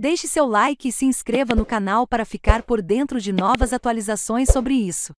Deixe seu like e se inscreva no canal para ficar por dentro de novas atualizações sobre isso.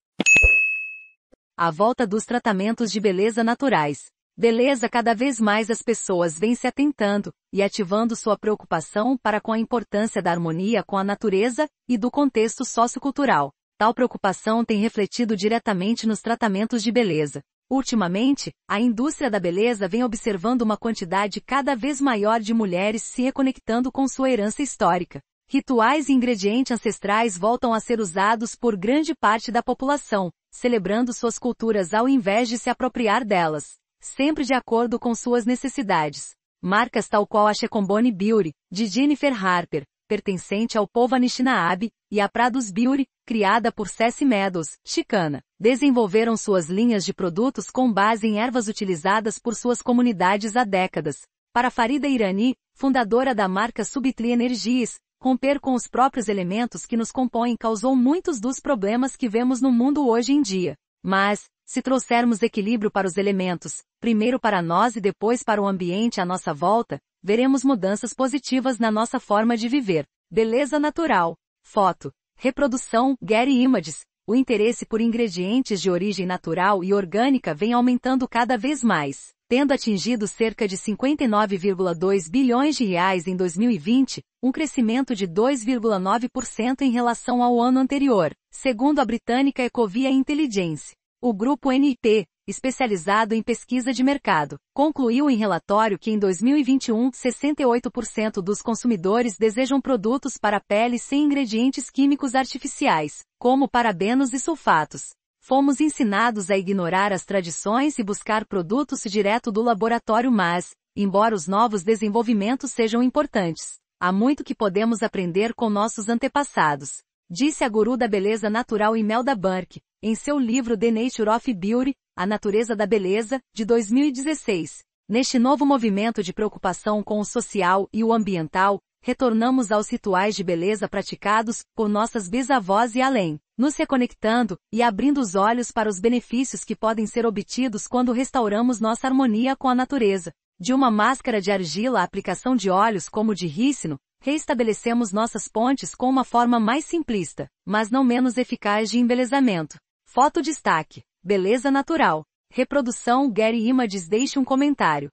A volta dos tratamentos de beleza naturais. Beleza cada vez mais as pessoas vêm se atentando e ativando sua preocupação para com a importância da harmonia com a natureza e do contexto sociocultural. Tal preocupação tem refletido diretamente nos tratamentos de beleza. Ultimamente, a indústria da beleza vem observando uma quantidade cada vez maior de mulheres se reconectando com sua herança histórica. Rituais e ingredientes ancestrais voltam a ser usados por grande parte da população, celebrando suas culturas ao invés de se apropriar delas, sempre de acordo com suas necessidades. Marcas tal qual a Shecombone Beauty, de Jennifer Harper, pertencente ao povo Anishinaabe, e a Prados Biuri, criada por Cessi Meadows, chicana, desenvolveram suas linhas de produtos com base em ervas utilizadas por suas comunidades há décadas. Para Farida Irani, fundadora da marca Subtli Energies, romper com os próprios elementos que nos compõem causou muitos dos problemas que vemos no mundo hoje em dia. Mas, se trouxermos equilíbrio para os elementos, primeiro para nós e depois para o ambiente à nossa volta, veremos mudanças positivas na nossa forma de viver. Beleza natural. Foto. Reprodução, Getty Images. O interesse por ingredientes de origem natural e orgânica vem aumentando cada vez mais, tendo atingido cerca de 59,2 bilhões de reais em 2020, um crescimento de 2,9% em relação ao ano anterior, segundo a britânica Ecovia Intelligence. O grupo NIT, especializado em pesquisa de mercado, concluiu em relatório que em 2021 68% dos consumidores desejam produtos para pele sem ingredientes químicos artificiais, como parabenos e sulfatos. Fomos ensinados a ignorar as tradições e buscar produtos direto do laboratório, mas, embora os novos desenvolvimentos sejam importantes, há muito que podemos aprender com nossos antepassados, disse a guru da beleza natural Imelda Burke, em seu livro The Nature of Beauty, a Natureza da Beleza, de 2016. Neste novo movimento de preocupação com o social e o ambiental, retornamos aos rituais de beleza praticados por nossas bisavós e além, nos reconectando e abrindo os olhos para os benefícios que podem ser obtidos quando restauramos nossa harmonia com a natureza. De uma máscara de argila à aplicação de óleos como de rícino, reestabelecemos nossas pontes com uma forma mais simplista, mas não menos eficaz de embelezamento. Foto destaque. Beleza natural. Reprodução Gary Images deixe um comentário.